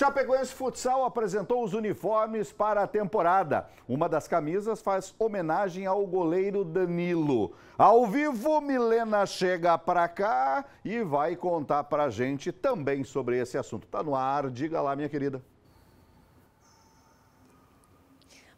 Chapecoense Futsal apresentou os uniformes para a temporada. Uma das camisas faz homenagem ao goleiro Danilo. Ao vivo, Milena chega para cá e vai contar para a gente também sobre esse assunto. Tá no ar, diga lá, minha querida.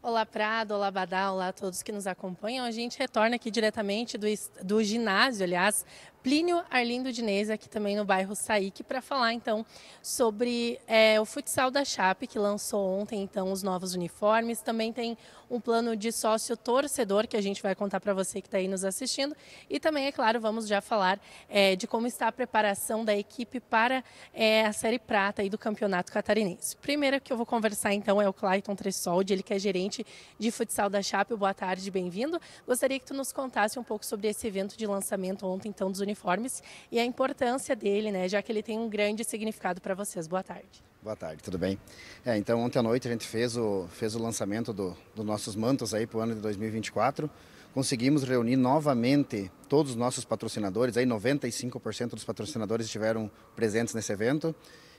Olá, Prado, olá, Badal, olá a todos que nos acompanham. A gente retorna aqui diretamente do, do ginásio, aliás, Plínio Arlindo Diniz, aqui também no bairro Saíque, para falar então sobre é, o futsal da Chape, que lançou ontem então os novos uniformes. Também tem um plano de sócio torcedor que a gente vai contar para você que está aí nos assistindo. E também, é claro, vamos já falar é, de como está a preparação da equipe para é, a Série Prata aí do Campeonato Catarinense. Primeiro que eu vou conversar então é o Clayton Tressoldi, ele que é gerente de futsal da Chape. Boa tarde, bem-vindo. Gostaria que tu nos contasse um pouco sobre esse evento de lançamento ontem então dos uniformes uniformes e a importância dele, né, já que ele tem um grande significado para vocês. Boa tarde. Boa tarde, tudo bem? É, então, ontem à noite a gente fez o, fez o lançamento do, dos nossos mantos aí para o ano de 2024. Conseguimos reunir novamente todos os nossos patrocinadores, aí 95% dos patrocinadores estiveram presentes nesse evento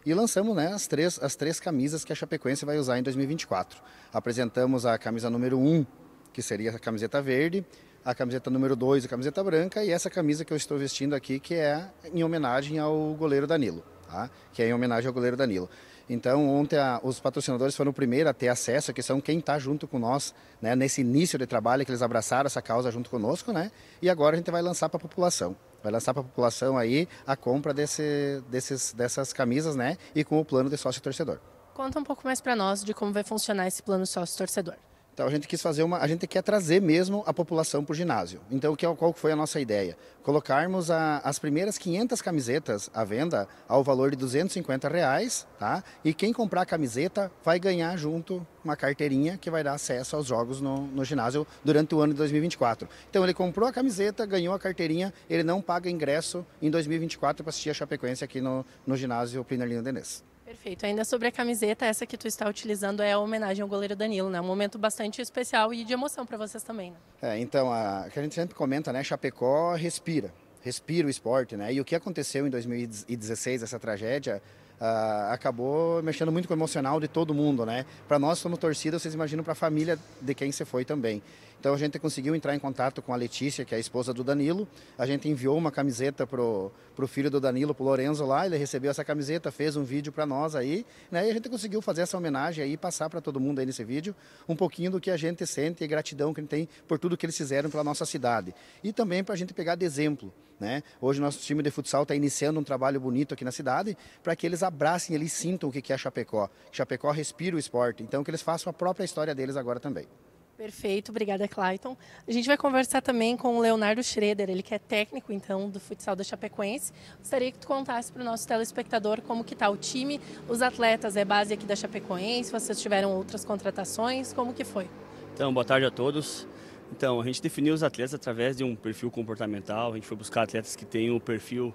e lançamos né, as, três, as três camisas que a Chapecoense vai usar em 2024. Apresentamos a camisa número 1, um, que seria a camiseta verde, a camiseta número 2, a camiseta branca, e essa camisa que eu estou vestindo aqui, que é em homenagem ao goleiro Danilo, tá? que é em homenagem ao goleiro Danilo. Então, ontem a, os patrocinadores foram o primeiro a ter acesso, que são quem está junto com nós né, nesse início de trabalho, que eles abraçaram essa causa junto conosco, né? e agora a gente vai lançar para a população. Vai lançar para a população aí a compra desse, desses, dessas camisas né, e com o plano de sócio-torcedor. Conta um pouco mais para nós de como vai funcionar esse plano sócio-torcedor. Então a gente quis fazer uma, a gente quer trazer mesmo a população para o ginásio. Então que é qual foi a nossa ideia? Colocarmos a, as primeiras 500 camisetas à venda ao valor de 250 reais, tá? E quem comprar a camiseta vai ganhar junto uma carteirinha que vai dar acesso aos jogos no, no ginásio durante o ano de 2024. Então ele comprou a camiseta, ganhou a carteirinha, ele não paga ingresso em 2024 para assistir a Chapecoense aqui no, no ginásio Plinarlino Denez. Perfeito. Ainda sobre a camiseta, essa que tu está utilizando é a homenagem ao goleiro Danilo, né? Um momento bastante especial e de emoção para vocês também, né? É, então, a, que a gente sempre comenta, né? Chapecó respira, respira o esporte, né? E o que aconteceu em 2016, essa tragédia, Uh, acabou mexendo muito com o emocional de todo mundo, né? Para nós somos torcida, vocês imaginam para a família de quem você foi também. Então a gente conseguiu entrar em contato com a Letícia, que é a esposa do Danilo. A gente enviou uma camiseta pro pro filho do Danilo, pro Lorenzo lá, ele recebeu essa camiseta, fez um vídeo para nós aí, né? E a gente conseguiu fazer essa homenagem aí, passar para todo mundo aí nesse vídeo um pouquinho do que a gente sente e gratidão que a gente tem por tudo que eles fizeram pela nossa cidade. E também para a gente pegar de exemplo né? Hoje nosso time de futsal está iniciando um trabalho bonito aqui na cidade para que eles abracem, eles sintam o que é Chapecó. Chapecó respira o esporte, então que eles façam a própria história deles agora também. Perfeito, obrigada Clayton. A gente vai conversar também com o Leonardo Schroeder, ele que é técnico então do futsal da Chapecoense. Gostaria que tu contasse para o nosso telespectador como que está o time, os atletas, é base aqui da Chapecoense, vocês tiveram outras contratações, como que foi? Então, boa tarde a todos. Então, a gente definiu os atletas através de um perfil comportamental, a gente foi buscar atletas que tenham o perfil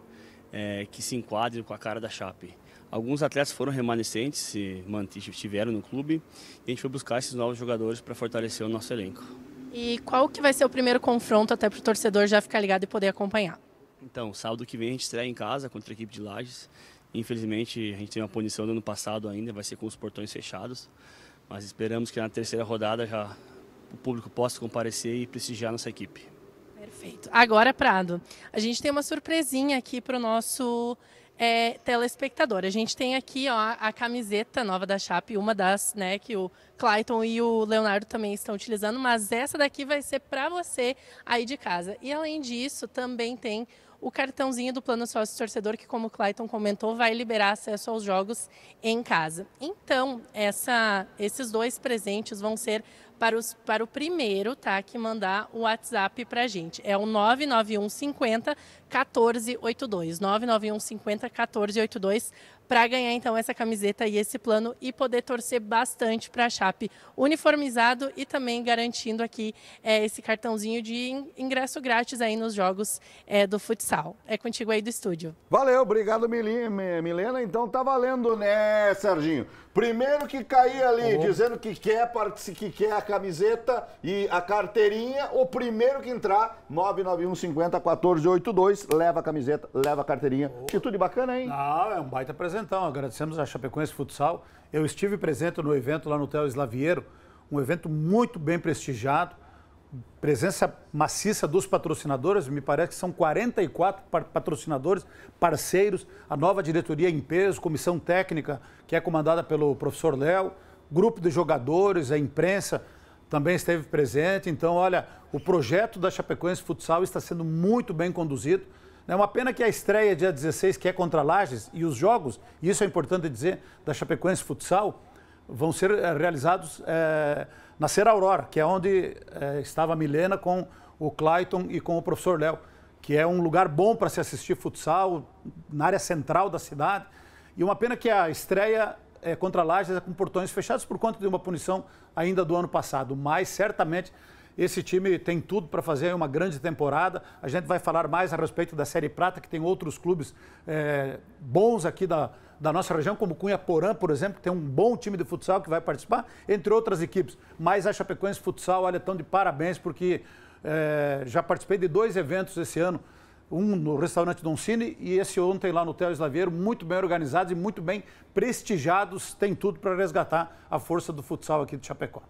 é, que se enquadre com a cara da Chape. Alguns atletas foram remanescentes, se mantiveram no clube, e a gente foi buscar esses novos jogadores para fortalecer o nosso elenco. E qual que vai ser o primeiro confronto até para o torcedor já ficar ligado e poder acompanhar? Então, sábado que vem a gente estreia em casa contra a equipe de Lages. Infelizmente, a gente tem uma punição do ano passado ainda, vai ser com os portões fechados. Mas esperamos que na terceira rodada já o público possa comparecer e prestigiar nossa equipe. Perfeito. Agora, Prado, a gente tem uma surpresinha aqui para o nosso é, telespectador. A gente tem aqui ó, a camiseta nova da Chape, uma das né, que o Clayton e o Leonardo também estão utilizando, mas essa daqui vai ser para você aí de casa. E além disso, também tem o cartãozinho do Plano Sócio Torcedor, que, como o Clayton comentou, vai liberar acesso aos jogos em casa. Então, essa, esses dois presentes vão ser para, os, para o primeiro, tá? Que mandar o WhatsApp para a gente. É o 99150 1482. 99150 1482 para ganhar então essa camiseta e esse plano e poder torcer bastante para a Chape uniformizado e também garantindo aqui é, esse cartãozinho de ingresso grátis aí nos jogos é, do futsal. É contigo aí do estúdio. Valeu, obrigado Milena. Então tá valendo, né, Serginho? Primeiro que cair ali uhum. dizendo que quer, que quer a camiseta e a carteirinha, o primeiro que entrar, 991 50 1482, leva a camiseta, leva a carteirinha. Uhum. Atitude bacana, hein? Ah, é um baita presente então, agradecemos a Chapecoense Futsal. Eu estive presente no evento lá no Hotel Slaviero, um evento muito bem prestigiado, presença maciça dos patrocinadores, me parece que são 44 patrocinadores, parceiros, a nova diretoria em peso, comissão técnica, que é comandada pelo professor Léo, grupo de jogadores, a imprensa também esteve presente. Então, olha, o projeto da Chapecoense Futsal está sendo muito bem conduzido. É uma pena que a estreia dia 16, que é contra Lages, e os jogos, e isso é importante dizer, da Chapecoense Futsal, vão ser eh, realizados é, na Serra Aurora, que é onde é, estava a Milena com o Clayton e com o professor Léo, que é um lugar bom para se assistir futsal, na área central da cidade. E uma pena que a estreia é, contra Lages é com portões fechados por conta de uma punição ainda do ano passado, mas certamente esse time tem tudo para fazer uma grande temporada. A gente vai falar mais a respeito da Série Prata, que tem outros clubes é, bons aqui da, da nossa região, como Cunha Porã, por exemplo, que tem um bom time de futsal que vai participar, entre outras equipes. Mas a Chapecoense Futsal, olha, estão de parabéns, porque é, já participei de dois eventos esse ano. Um no restaurante Don Cine e esse ontem lá no Hotel Slaveiro, muito bem organizados e muito bem prestigiados, tem tudo para resgatar a força do futsal aqui de Chapecó.